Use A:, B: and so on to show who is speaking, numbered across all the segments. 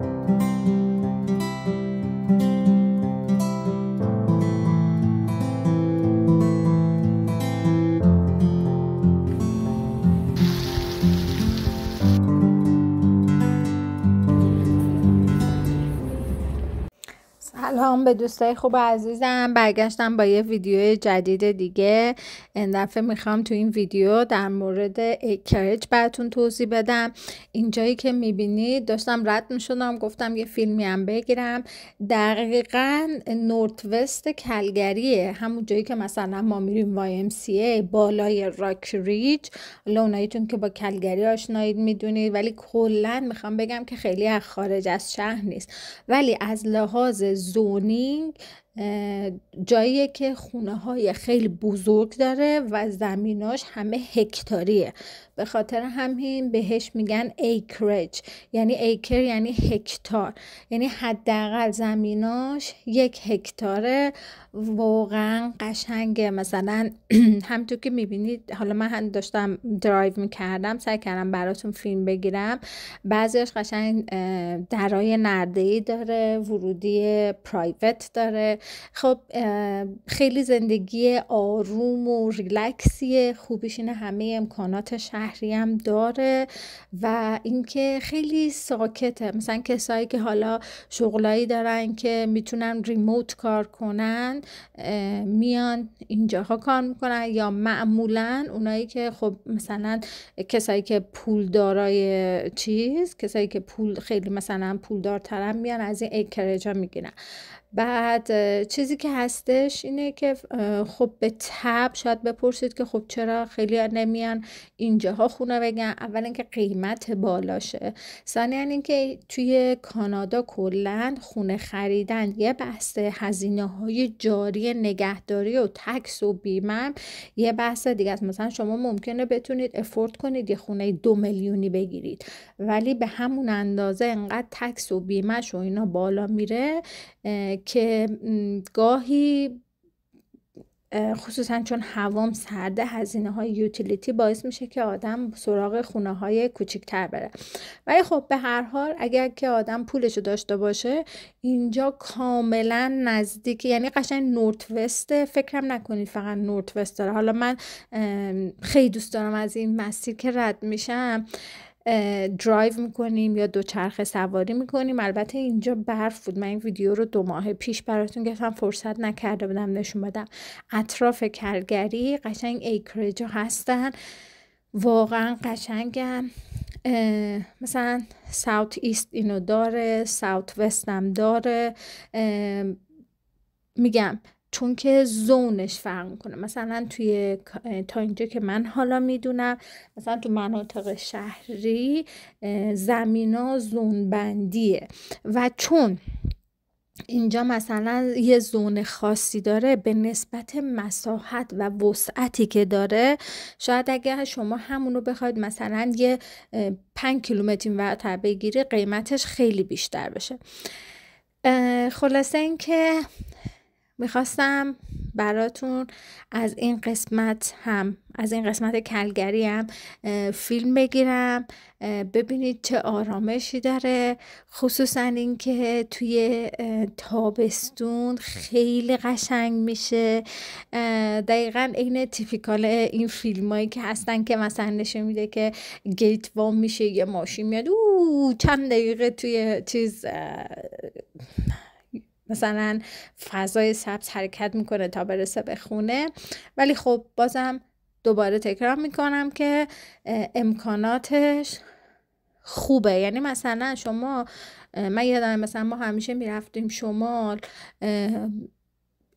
A: Música سلام به دوستای خوب و عزیزم برگشتم با یه ویدیو جدید دیگه این دفعه میخوام تو این ویدیو در مورد کرج براتون توضیح بدم اینجایی که میبینید داشتم رد میشدم گفتم یه فیلمی هم بگیرم دقیقا نورت وست کلگریه همون جایی که مثلا ما میریم ای بالای راک ریج لونایتون که با کلگری آشنایید میدونید ولی کلا میخوام بگم که خیلی از خارج از شهر نیست ولی از لحاظ زون morning جاییه که خونه های خیلی بزرگ داره و زمیناش همه هکتاریه به خاطر همین بهش میگن ایکرج یعنی ایکر یعنی هکتار یعنی حداقل زمیناش یک هکتاره واقعا قشنگه مثلا همطور که میبینید حالا من داشتم درایو میکردم سعی کردم براتون فیلم بگیرم بعضیش قشنگ درای نردهی داره ورودی پرایوت داره خب خیلی زندگی آروم و ریلکسیه خوبیش اینه همه امکانات شهری هم داره و اینکه خیلی ساکته مثلا کسایی که حالا شغلایی دارن که میتونن ریموت کار کنن میان اینجاها کار میکنن یا معمولا اونایی که خب مثلا کسایی که پول دارای چیز کسایی که پول خیلی مثلا پولدارترن میان از این ها میگیرن بعد چیزی که هستش اینه که خب به تب شاید بپرسید که خب چرا خیلی نمیان اینجاها خونه بگن اول اینکه قیمت بالاشه ثانیا اینکه توی کانادا کلا خونه خریدن یه بحث هزینه های جاری نگهداری و تکس و بیمه یه بحث دیگه مثلا شما ممکنه بتونید افورد کنید یه خونه دو میلیونی بگیرید ولی به همون اندازه انقدر تکس و بیمه و اینا بالا میره که گاهی خصوصا چون هوام سرده هزینه های یوتیلیتی باعث میشه که آدم سراغ خونه های کوچیکتر بره ولی خب به هر حال اگر که آدم پولش داشته باشه اینجا کاملا نزدیک یعنی قشنگ نورت وست فکرم نکنید فقط نورت وست داره حالا من خیلی دوست دارم از این مسیر که رد میشم درایو میکنیم یا دوچرخه سواری میکنیم البته اینجا برف بود من این ویدیو رو دو ماه پیش براتون گرفتم فرصت نکرده بودم نشون بدم اطراف کلگری قشنگ ایکرجا هستن واقعا قشنگم مثلا ساوت ایست اینو داره ساوت وست هم داره میگم چون که زونش فرق میکنه مثلا توی تا اینجا که من حالا میدونم مثلا تو مناطق شهری زمینا زون بندیه و چون اینجا مثلا یه زون خاصی داره به نسبت مساحت و وسعتی که داره شاید اگر شما همونو بخواید مثلا یه پنج کیلومتر ورتر بگیری قیمتش خیلی بیشتر بشه خلاصه اینکه میخواستم براتون از این قسمت هم از این قسمت کلگری هم فیلم بگیرم ببینید چه آرامشی داره خصوصا اینکه توی تابستون خیلی قشنگ میشه دقیقا عین تیپیکال این فیلمایی که هستن که مثلا نشون میده که گیت وام میشه یه ماشین میاد او چند دقیقه توی چیز مثلا فضای سبز حرکت میکنه تا برسه به خونه ولی خب بازم دوباره تکرار میکنم که امکاناتش خوبه یعنی مثلا شما من یادم مثلا ما همیشه میرفتیم شمال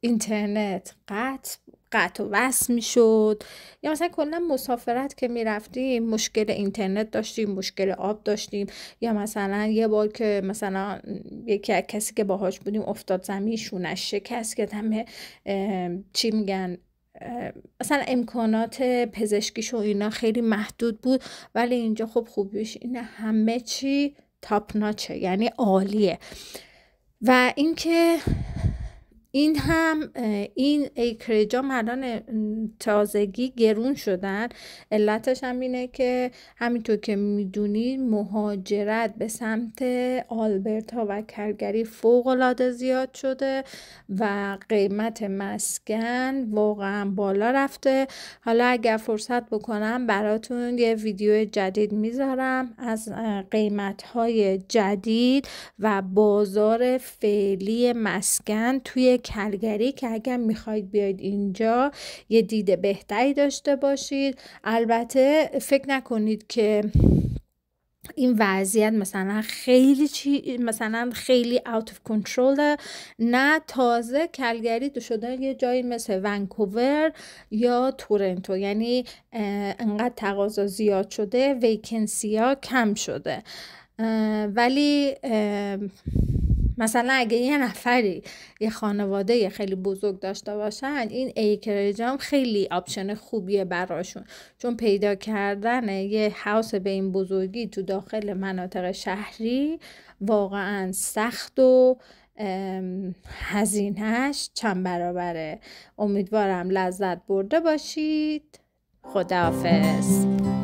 A: اینترنت قطع قطع و وصل میشد یا مثلا کلا مسافرت که میرفتیم مشکل اینترنت داشتیم مشکل آب داشتیم یا مثلا یه بار که مثلا یکی از کسی که باهاش بودیم افتاد زمین شونش شکست که همه چی میگن مثلا امکانات پزشکیش و اینا خیلی محدود بود ولی اینجا خب خوبیش این همه چی تاپناچه یعنی عالیه و اینکه این هم این ایکریجا مدان تازگی گرون شدن علتش هم اینه که همینطور که میدونید مهاجرت به سمت آلبرتا و کرگری فوق العاده زیاد شده و قیمت مسکن واقعا بالا رفته حالا اگر فرصت بکنم براتون یه ویدیو جدید میذارم از قیمت های جدید و بازار فعلی مسکن توی کلگری که اگر میخواید بیاید اینجا یه دید بهتری داشته باشید البته فکر نکنید که این وضعیت مثلا خیلی چی مثلا خیلی اوت اف کنترل نه تازه کلگری تو شده یه جایی مثل ونکوور یا تورنتو یعنی انقدر تقاضا زیاد شده ویکنسی ها کم شده ولی مثلا اگه یه نفری یه خانواده خیلی بزرگ داشته باشن این ایکرجام خیلی آپشن خوبیه براشون چون پیدا کردن یه هاوس به این بزرگی تو داخل مناطق شهری واقعا سخت و هزینهش چند برابره امیدوارم لذت برده باشید خداحافظ